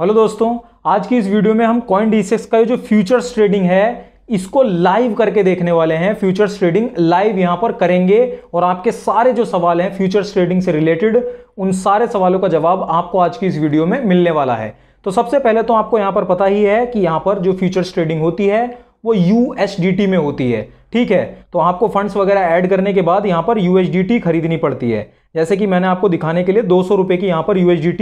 hello दोस्तों आज की इस वीडियो में हम कॉइन डी का जो फ्यूचर्स ट्रेडिंग है इसको लाइव करके देखने वाले हैं फ्यूचर्स ट्रेडिंग लाइव यहां पर करेंगे और आपके सारे जो सवाल हैं फ्यूचर्स ट्रेडिंग से रिलेटेड उन सारे सवालों का जवाब आपको आज की इस वीडियो में मिलने वाला है तो सबसे पहले तो आपको यहां पर पता ही है कि यहां पर जो फ्यूचर्स ट्रेडिंग होती है वो यू में होती है ठीक है तो आपको फंड्स वगैरह ऐड करने के बाद यहाँ पर यू खरीदनी पड़ती है जैसे कि मैंने आपको दिखाने के लिए दो सौ की यहाँ पर यू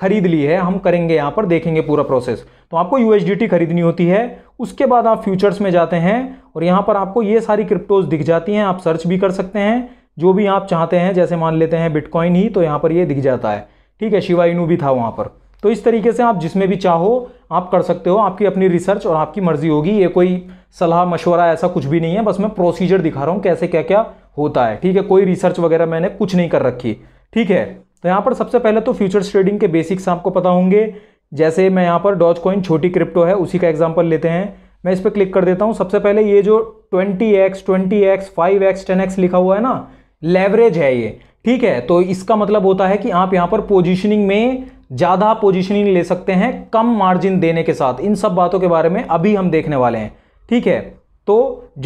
खरीद ली है हम करेंगे यहाँ पर देखेंगे पूरा प्रोसेस तो आपको यू खरीदनी होती है उसके बाद आप फ्यूचर्स में जाते हैं और यहाँ पर आपको ये सारी क्रिप्टोज दिख जाती हैं आप सर्च भी कर सकते हैं जो भी आप चाहते हैं जैसे मान लेते हैं बिटकॉइन ही तो यहाँ पर ये दिख जाता है ठीक है शिवाइनू भी था वहाँ पर तो इस तरीके से आप जिसमें भी चाहो आप कर सकते हो आपकी अपनी रिसर्च और आपकी मर्ज़ी होगी ये कोई सलाह मशवरा ऐसा कुछ भी नहीं है बस मैं प्रोसीजर दिखा रहा हूँ कैसे क्या क्या होता है ठीक है कोई रिसर्च वगैरह मैंने कुछ नहीं कर रखी ठीक है तो यहाँ पर सबसे पहले तो फ्यूचर्स ट्रेडिंग के बेसिक्स आपको पता होंगे जैसे मैं यहाँ पर डॉज कॉइन छोटी क्रिप्टो है उसी का एग्जाम्पल लेते हैं मैं इस पर क्लिक कर देता हूँ सबसे पहले ये जो twenty twenty X X five X ten X लिखा हुआ है ना लेवरेज है ये ठीक है तो इसका मतलब होता है कि आप यहाँ पर पोजिशनिंग में ज़्यादा पोजिशनिंग ले सकते हैं कम मार्जिन देने के साथ इन सब बातों के बारे में अभी हम देखने वाले हैं ठीक है तो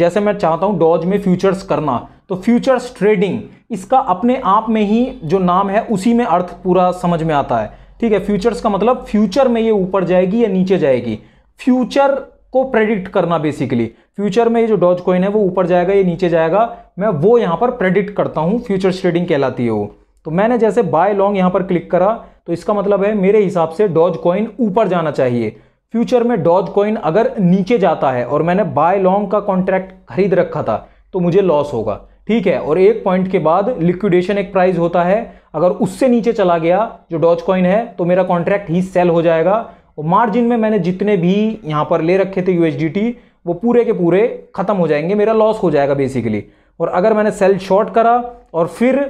जैसे मैं चाहता हूँ डॉज में फ्यूचर्स करना तो फ्यूचर्स ट्रेडिंग इसका अपने आप में ही जो नाम है उसी में अर्थ पूरा समझ में आता है ठीक है फ्यूचर्स का मतलब फ्यूचर में ये ऊपर जाएगी या नीचे जाएगी फ्यूचर को प्रेडिक्ट करना बेसिकली फ्यूचर में ये जो डॉज कॉइन है वो ऊपर जाएगा या नीचे जाएगा मैं वो यहाँ पर प्रेडिक्ट करता हूँ फ्यूचर्स ट्रेडिंग कहलाती है वो तो मैंने जैसे बाय लॉन्ग यहाँ पर क्लिक करा तो इसका मतलब है मेरे हिसाब से डॉज कॉइन ऊपर जाना चाहिए फ्यूचर में डॉज कॉइन अगर नीचे जाता है और मैंने बाय लॉन्ग का कॉन्ट्रैक्ट खरीद रखा था तो मुझे लॉस होगा ठीक है और एक पॉइंट के बाद लिक्विडेशन एक प्राइस होता है अगर उससे नीचे चला गया जो डॉच कॉइन है तो मेरा कॉन्ट्रैक्ट ही सेल हो जाएगा और मार्जिन में मैंने जितने भी यहाँ पर ले रखे थे यू वो पूरे के पूरे ख़त्म हो जाएंगे मेरा लॉस हो जाएगा बेसिकली और अगर मैंने सेल शॉर्ट करा और फिर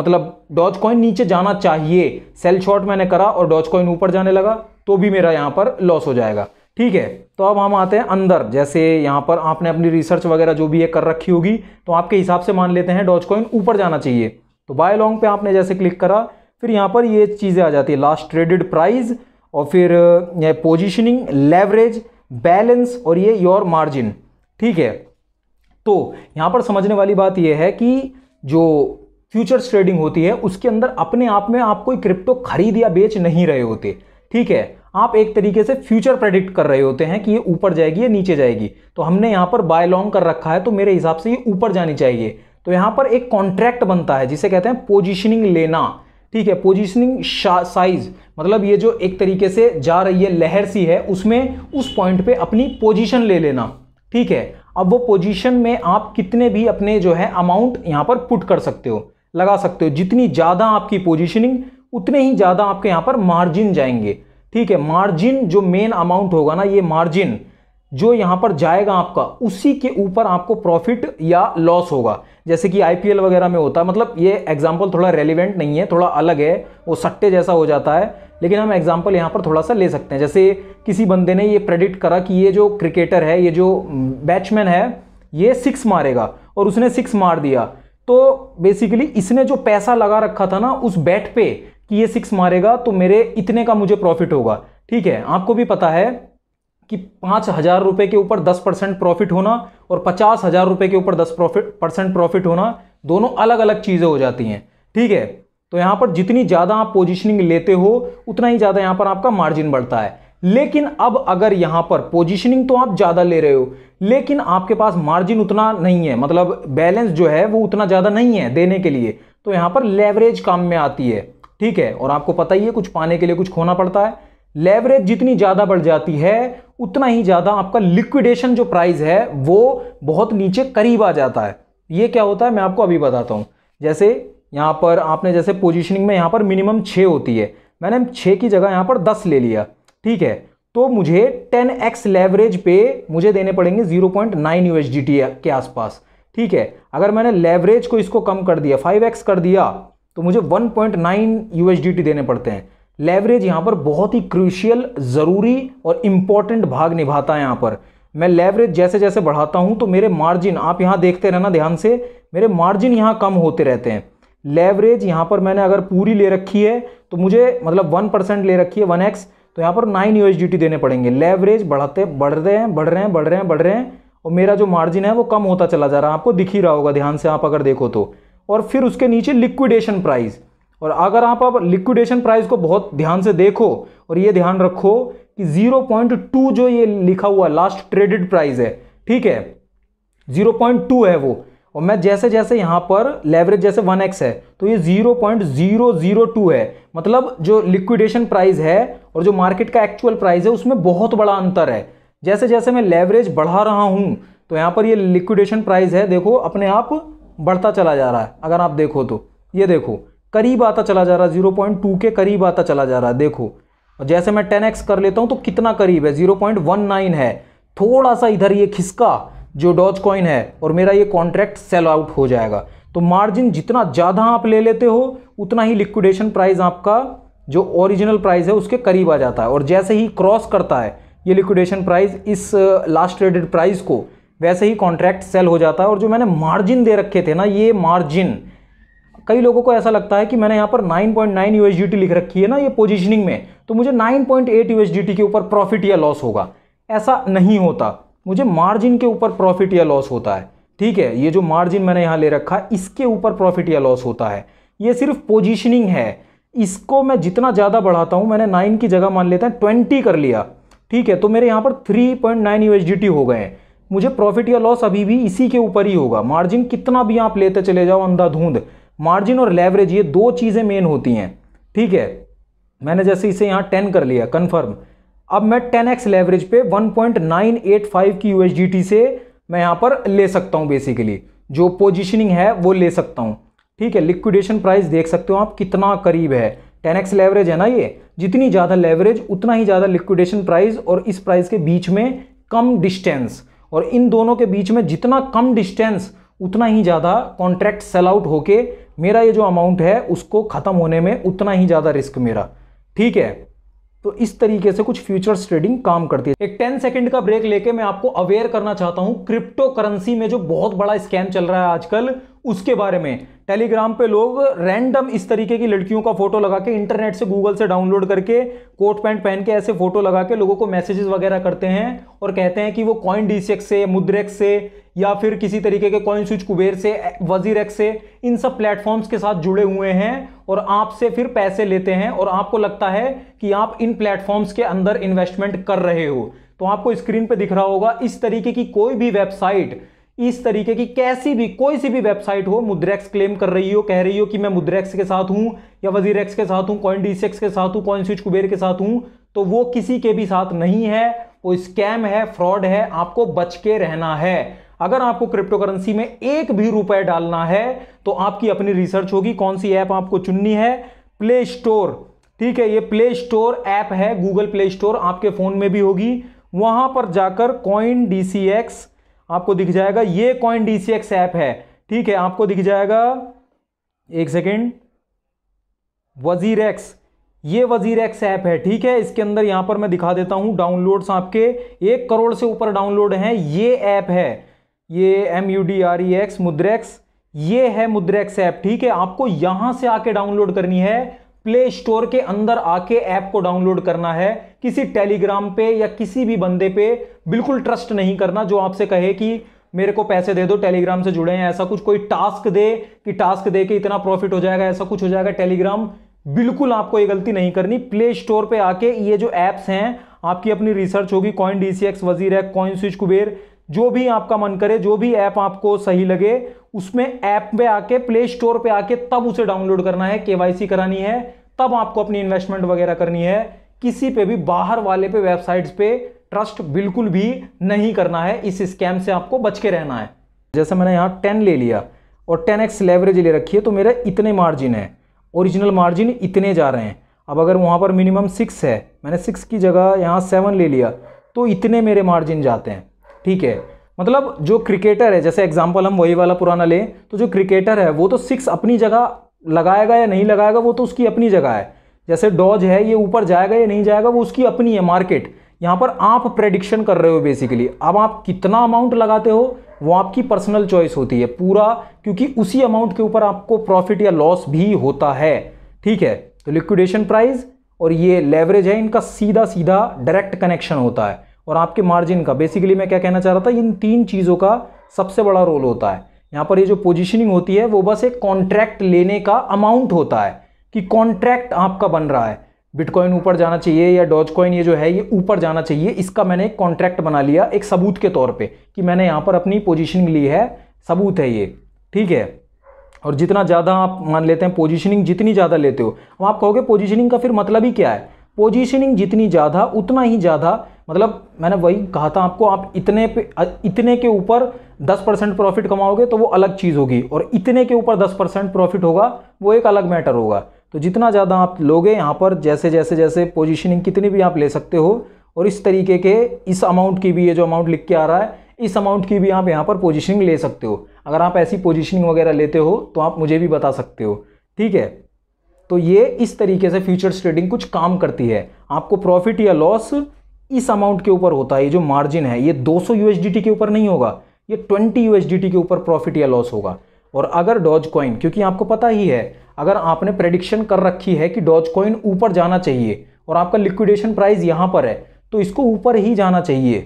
मतलब डॉच कॉइन नीचे जाना चाहिए सेल शॉर्ट मैंने करा और डॉच कॉइन ऊपर जाने लगा तो भी मेरा यहाँ पर लॉस हो जाएगा ठीक है तो अब हम आते हैं अंदर जैसे यहाँ पर आपने अपनी रिसर्च वगैरह जो भी है कर रखी होगी तो आपके हिसाब से मान लेते हैं डॉज कॉइन ऊपर जाना चाहिए तो बाय लॉन्ग पे आपने जैसे क्लिक करा फिर यहाँ पर ये चीज़ें आ जाती है लास्ट ट्रेडेड प्राइस और फिर पोजिशनिंग लेवरेज बैलेंस और ये योर मार्जिन ठीक है तो यहाँ पर समझने वाली बात यह है कि जो फ्यूचर्स ट्रेडिंग होती है उसके अंदर अपने आप में आप कोई क्रिप्टो खरीद या बेच नहीं रहे होते ठीक है आप एक तरीके से फ्यूचर प्रेडिक्ट कर रहे होते हैं कि ये ऊपर जाएगी या नीचे जाएगी तो हमने यहाँ पर बाय लॉन्ग कर रखा है तो मेरे हिसाब से ये ऊपर जानी चाहिए तो यहाँ पर एक कॉन्ट्रैक्ट बनता है जिसे कहते हैं पोजिशनिंग लेना ठीक है पोजिशनिंग साइज मतलब ये जो एक तरीके से जा रही है लहर सी है उसमें उस पॉइंट पे अपनी पोजीशन ले लेना ठीक है अब वो पोजीशन में आप कितने भी अपने जो है अमाउंट यहाँ पर पुट कर सकते हो लगा सकते हो जितनी ज़्यादा आपकी पोजिशनिंग उतने ही ज़्यादा आपके यहाँ पर मार्जिन जाएंगे ठीक है मार्जिन जो मेन अमाउंट होगा ना ये मार्जिन जो यहाँ पर जाएगा आपका उसी के ऊपर आपको प्रॉफिट या लॉस होगा जैसे कि आईपीएल वगैरह में होता है मतलब ये एग्जाम्पल थोड़ा रेलिवेंट नहीं है थोड़ा अलग है वो सट्टे जैसा हो जाता है लेकिन हम एग्जाम्पल यहाँ पर थोड़ा सा ले सकते हैं जैसे किसी बंदे ने ये प्रेडिक्ट करा कि ये जो क्रिकेटर है ये जो बैट्समैन हम्म, है ये सिक्स मारेगा और उसने सिक्स मार दिया तो बेसिकली इसने जो पैसा लगा रखा था ना उस बैट पे कि ये सिक्स मारेगा तो मेरे इतने का मुझे प्रॉफिट होगा ठीक है आपको भी पता है कि पाँच हज़ार रुपये के ऊपर दस परसेंट प्रॉफिट होना और पचास हज़ार रुपये के ऊपर दस प्रॉफिट परसेंट प्रॉफिट होना दोनों अलग अलग चीज़ें हो जाती हैं ठीक है तो यहाँ पर जितनी ज़्यादा आप पोजिशनिंग लेते हो उतना ही ज़्यादा यहाँ पर आपका मार्जिन बढ़ता है लेकिन अब अगर यहाँ पर पोजिशनिंग तो आप ज़्यादा ले रहे हो लेकिन आपके पास मार्जिन उतना नहीं है मतलब बैलेंस जो है वो उतना ज़्यादा नहीं है देने के लिए तो यहाँ पर लेवरेज काम में आती है ठीक है और आपको पता ही है कुछ पाने के लिए कुछ खोना पड़ता है लेवरेज जितनी ज़्यादा बढ़ जाती है उतना ही ज़्यादा आपका लिक्विडेशन जो प्राइस है वो बहुत नीचे करीब आ जाता है ये क्या होता है मैं आपको अभी बताता हूँ जैसे यहाँ पर आपने जैसे पोजीशनिंग में यहाँ पर मिनिमम छः होती है मैंने छः की जगह यहाँ पर दस ले लिया ठीक है तो मुझे टेन एक्स लेवरेज पे मुझे देने पड़ेंगे ज़ीरो पॉइंट नाइन यू के आसपास ठीक है अगर मैंने लेवरेज को इसको कम कर दिया एक्स कर दिया तो मुझे 1.9 पॉइंट देने पड़ते हैं लेवरेज यहाँ पर बहुत ही क्रूशियल ज़रूरी और इम्पॉर्टेंट भाग निभाता है यहाँ पर मैं लेवरेज जैसे जैसे बढ़ाता हूँ तो मेरे मार्जिन आप यहाँ देखते रहना ध्यान से मेरे मार्जिन यहाँ कम होते रहते हैं लेवरेज यहाँ पर मैंने अगर पूरी ले रखी है तो मुझे मतलब वन परसेंट ले रखी है वन एक्स तो यहाँ पर नाइन यू देने पड़ेंगे लेवरेज बढ़ाते बढ़ रहे हैं बढ़ रहे हैं बढ़ रहे हैं बढ़ रहे हैं और मेरा जो मार्जिन है वो कम होता चला जा रहा है आपको दिख ही रहा होगा ध्यान से आप अगर देखो तो और फिर उसके नीचे लिक्विडेशन प्राइस और अगर आप अब लिक्विडेशन प्राइस को बहुत ध्यान से देखो और ये ध्यान रखो कि 0.2 जो ये लिखा हुआ लास्ट ट्रेडेड प्राइस है ठीक है 0.2 है वो और मैं जैसे जैसे यहाँ पर लेवरेज जैसे 1x है तो ये 0.002 है मतलब जो लिक्विडेशन प्राइस है और जो मार्केट का एक्चुअल प्राइस है उसमें बहुत बड़ा अंतर है जैसे जैसे मैं लेवरेज बढ़ा रहा हूँ तो यहाँ पर ये लिक्विडेशन प्राइस है देखो अपने आप बढ़ता चला जा रहा है अगर आप देखो तो ये देखो करीब आता चला जा रहा है जीरो पॉइंट टू के करीब आता चला जा रहा है देखो जैसे मैं टेन एक्स कर लेता हूँ तो कितना करीब है जीरो पॉइंट वन नाइन है थोड़ा सा इधर ये खिसका जो डॉज कॉइन है और मेरा ये कॉन्ट्रैक्ट सेल आउट हो जाएगा तो मार्जिन जितना ज़्यादा आप ले लेते हो उतना ही लिक्विडेशन प्राइस आपका जो ओरिजिनल प्राइस है उसके करीब आ जाता है और जैसे ही क्रॉस करता है ये लिक्विडेशन प्राइस इस लास्ट ट्रेडेड प्राइस को वैसे ही कॉन्ट्रैक्ट सेल हो जाता है और जो मैंने मार्जिन दे रखे थे ना ये मार्जिन कई लोगों को ऐसा लगता है कि मैंने यहाँ पर 9.9 पॉइंट लिख रखी है ना ये पोजीशनिंग में तो मुझे 9.8 पॉइंट के ऊपर प्रॉफिट या लॉस होगा ऐसा नहीं होता मुझे मार्जिन के ऊपर प्रॉफिट या लॉस होता है ठीक है ये जो मार्जिन मैंने यहाँ ले रखा है इसके ऊपर प्रॉफिट या लॉस होता है ये सिर्फ पोजिशनिंग है इसको मैं जितना ज़्यादा बढ़ाता हूँ मैंने नाइन की जगह मान लेते हैं ट्वेंटी कर लिया ठीक है तो मेरे यहाँ पर थ्री पॉइंट नाइन हो गए हैं मुझे प्रॉफिट या लॉस अभी भी इसी के ऊपर ही होगा मार्जिन कितना भी आप लेते चले जाओ अंधाधुंध मार्जिन और लेवरेज ये दो चीज़ें मेन होती हैं ठीक है मैंने जैसे इसे यहाँ टेन कर लिया कन्फर्म अब मैं टेन एक्स लेवरेज पे 1.985 की यू से मैं यहाँ पर ले सकता हूँ बेसिकली जो पोजिशनिंग है वो ले सकता हूँ ठीक है लिक्विडेशन प्राइस देख सकते हो आप कितना करीब है टेन एक्स लेवरेज है ना ये जितनी ज़्यादा लेवरेज उतना ही ज़्यादा लिक्विडेशन प्राइस और इस प्राइस के बीच में कम डिस्टेंस और इन दोनों के बीच में जितना कम डिस्टेंस उतना ही ज़्यादा कॉन्ट्रैक्ट सेल आउट होके मेरा ये जो अमाउंट है उसको ख़त्म होने में उतना ही ज़्यादा रिस्क मेरा ठीक है तो इस तरीके से कुछ फ्यूचर्स ट्रेडिंग काम करती है एक टेन सेकंड का ब्रेक लेके मैं आपको अवेयर करना चाहता हूं क्रिप्टो करेंसी में जो बहुत बड़ा स्कैम चल रहा है आजकल उसके बारे में टेलीग्राम पे लोग रैंडम इस तरीके की लड़कियों का फोटो लगा के इंटरनेट से गूगल से डाउनलोड करके कोट पैंट पहन के ऐसे फोटो लगा के लोगों को मैसेजेस वगैरह करते हैं और कहते हैं कि वो कॉइन डीसेक्स से मुद्रेक्स से या फिर किसी तरीके के कॉइन स्विच कुबेर से वजीर एक्स से इन सब प्लेटफॉर्म्स के साथ जुड़े हुए हैं और आपसे फिर पैसे लेते हैं और आपको लगता है कि आप इन प्लेटफॉर्म्स के अंदर इन्वेस्टमेंट कर रहे हो तो आपको स्क्रीन पे दिख रहा होगा इस तरीके की कोई भी वेबसाइट इस तरीके की कैसी भी कोई सी भी वेबसाइट हो मुद्रेक्स क्लेम कर रही हो कह रही हो कि मैं मुद्रेक्स के साथ हूं या वजीरेक्स के साथ हूं कॉइन डीसेक्स के साथ हूं कॉइन स्विच कुबेर के साथ हूं तो वो किसी के भी साथ नहीं है वो स्कैम है फ्रॉड है आपको बच के रहना है अगर आपको क्रिप्टो करेंसी में एक भी रुपए डालना है तो आपकी अपनी रिसर्च होगी कौन सी ऐप आपको चुननी है प्ले स्टोर ठीक है ये प्ले स्टोर ऐप है गूगल प्ले स्टोर आपके फ़ोन में भी होगी वहां पर जाकर कॉइन डी सी एक्स आपको दिख जाएगा ये coin D C X app है ठीक है आपको दिख जाएगा एक सेकेंड वजीर एक्स ये वजीर एक्स ऐप है ठीक है इसके अंदर यहाँ पर मैं दिखा देता हूँ डाउनलोड्स आपके एक करोड़ से ऊपर डाउनलोड हैं ये ऐप है ये M U D R E X Mudrex ये है मुद्रेक्स ऐप ठीक है आपको यहाँ से आके डाउनलोड करनी है प्ले स्टोर के अंदर आके ऐप को डाउनलोड करना है किसी टेलीग्राम पे या किसी भी बंदे पे बिल्कुल ट्रस्ट नहीं करना जो आपसे कहे कि मेरे को पैसे दे दो टेलीग्राम से जुड़े हैं ऐसा कुछ कोई टास्क दे कि टास्क दे के इतना प्रॉफिट हो जाएगा ऐसा कुछ हो जाएगा टेलीग्राम बिल्कुल आपको ये गलती नहीं करनी प्ले स्टोर पर आके ये जो ऐप्स हैं आपकी अपनी रिसर्च होगी कॉइन डी सी एक्स वजीर है कॉइन स्विच कुबेर जो भी आपका मन करे जो भी ऐप आपको सही लगे उसमें ऐप पे आके प्ले स्टोर पे आके तब उसे डाउनलोड करना है केवाईसी करानी है तब आपको अपनी इन्वेस्टमेंट वगैरह करनी है किसी पे भी बाहर वाले पे वेबसाइट्स पे ट्रस्ट बिल्कुल भी नहीं करना है इस स्कैम से आपको बच के रहना है जैसे मैंने यहाँ टेन ले लिया और टेन एक्स लेवरेज ले रखी है तो मेरे इतने मार्जिन है ओरिजिनल मार्जिन इतने जा रहे हैं अब अगर वहाँ पर मिनिमम सिक्स है मैंने सिक्स की जगह यहाँ सेवन ले लिया तो इतने मेरे मार्जिन जाते हैं ठीक है मतलब जो क्रिकेटर है जैसे एग्जाम्पल हम वही वाला पुराना लें तो जो क्रिकेटर है वो तो सिक्स अपनी जगह लगाएगा या नहीं लगाएगा वो तो उसकी अपनी जगह है जैसे डॉज है ये ऊपर जाएगा या नहीं जाएगा वो उसकी अपनी है मार्केट यहाँ पर आप प्रेडिक्शन कर रहे हो बेसिकली अब आप कितना अमाउंट लगाते हो वो आपकी पर्सनल चॉइस होती है पूरा क्योंकि उसी अमाउंट के ऊपर आपको प्रॉफिट या लॉस भी होता है ठीक है तो लिक्विडेशन प्राइस और ये लेवरेज है इनका सीधा सीधा डायरेक्ट कनेक्शन होता है और आपके मार्जिन का बेसिकली मैं क्या कहना चाह रहा था इन तीन चीज़ों का सबसे बड़ा रोल होता है यहाँ पर ये जो पोजिशनिंग होती है वो बस एक कॉन्ट्रैक्ट लेने का अमाउंट होता है कि कॉन्ट्रैक्ट आपका बन रहा है बिटकॉइन ऊपर जाना चाहिए या डॉज कॉइन ये जो है ये ऊपर जाना चाहिए इसका मैंने एक कॉन्ट्रैक्ट बना लिया एक सबूत के तौर पे कि मैंने यहाँ पर अपनी पोजीशनिंग ली है सबूत है ये ठीक है और जितना ज़्यादा आप मान लेते हैं पोजीशनिंग जितनी ज़्यादा लेते हो अब आप कहोगे पोजीशनिंग का फिर मतलब ही क्या है पोजीशनिंग जितनी ज़्यादा उतना ही ज़्यादा मतलब मैंने वही कहा था आपको आप इतने पे इतने के ऊपर दस परसेंट प्रॉफिट कमाओगे तो वो अलग चीज़ होगी और इतने के ऊपर दस परसेंट प्रॉफिट होगा वो एक अलग मैटर होगा तो जितना ज़्यादा आप लोगे यहाँ पर जैसे जैसे जैसे पोजीशनिंग कितनी भी आप ले सकते हो और इस तरीके के इस अमाउंट की भी ये जो अमाउंट लिख के आ रहा है इस अमाउंट की भी आप यहाँ पर पोजिशनिंग ले सकते हो अगर आप ऐसी पोजिशनिंग वगैरह लेते हो तो आप मुझे भी बता सकते हो ठीक है तो ये इस तरीके से फ्यूचर्स ट्रेडिंग कुछ काम करती है आपको प्रॉफिट या लॉस इस अमाउंट के ऊपर होता है ये जो मार्जिन है ये 200 सौ के ऊपर नहीं होगा ये 20 यू के ऊपर प्रॉफिट या लॉस होगा और अगर डॉज कॉइन क्योंकि आपको पता ही है अगर आपने प्रेडिक्शन कर रखी है कि डॉज कॉइन ऊपर जाना चाहिए और आपका लिक्विडेशन प्राइस यहाँ पर है तो इसको ऊपर ही जाना चाहिए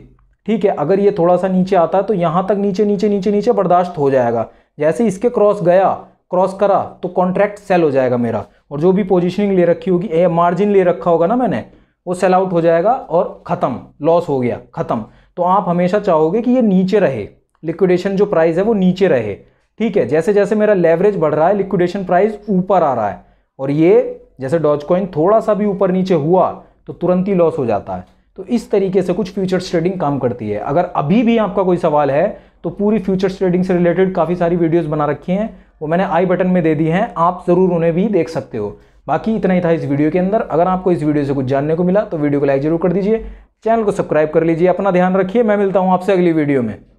ठीक है अगर ये थोड़ा सा नीचे आता है तो यहाँ तक नीचे नीचे नीचे नीचे बर्दाश्त हो जाएगा जैसे इसके क्रॉस गया क्रॉस करा तो कॉन्ट्रैक्ट सेल हो जाएगा मेरा और जो भी पोजीशनिंग ले रखी होगी मार्जिन ले रखा होगा ना मैंने वो सेल आउट हो जाएगा और ख़त्म लॉस हो गया ख़त्म तो आप हमेशा चाहोगे कि ये नीचे रहे लिक्विडेशन जो प्राइस है वो नीचे रहे ठीक है जैसे जैसे मेरा लेवरेज बढ़ रहा है लिक्विडेशन प्राइस ऊपर आ रहा है और ये जैसे डॉज कॉइन थोड़ा सा भी ऊपर नीचे हुआ तो तुरंत ही लॉस हो जाता है तो इस तरीके से कुछ फ्यूचर्स ट्रेडिंग काम करती है अगर अभी भी आपका कोई सवाल है तो पूरी फ्यूचर्स ट्रेडिंग से रिलेटेड काफ़ी सारी वीडियोज़ बना रखी हैं वो मैंने आई बटन में दे दी हैं आप ज़रूर उन्हें भी देख सकते हो बाकी इतना ही था इस वीडियो के अंदर अगर आपको इस वीडियो से कुछ जानने को मिला तो वीडियो को लाइक जरूर कर दीजिए चैनल को सब्सक्राइब कर लीजिए अपना ध्यान रखिए मैं मिलता हूँ आपसे अगली वीडियो में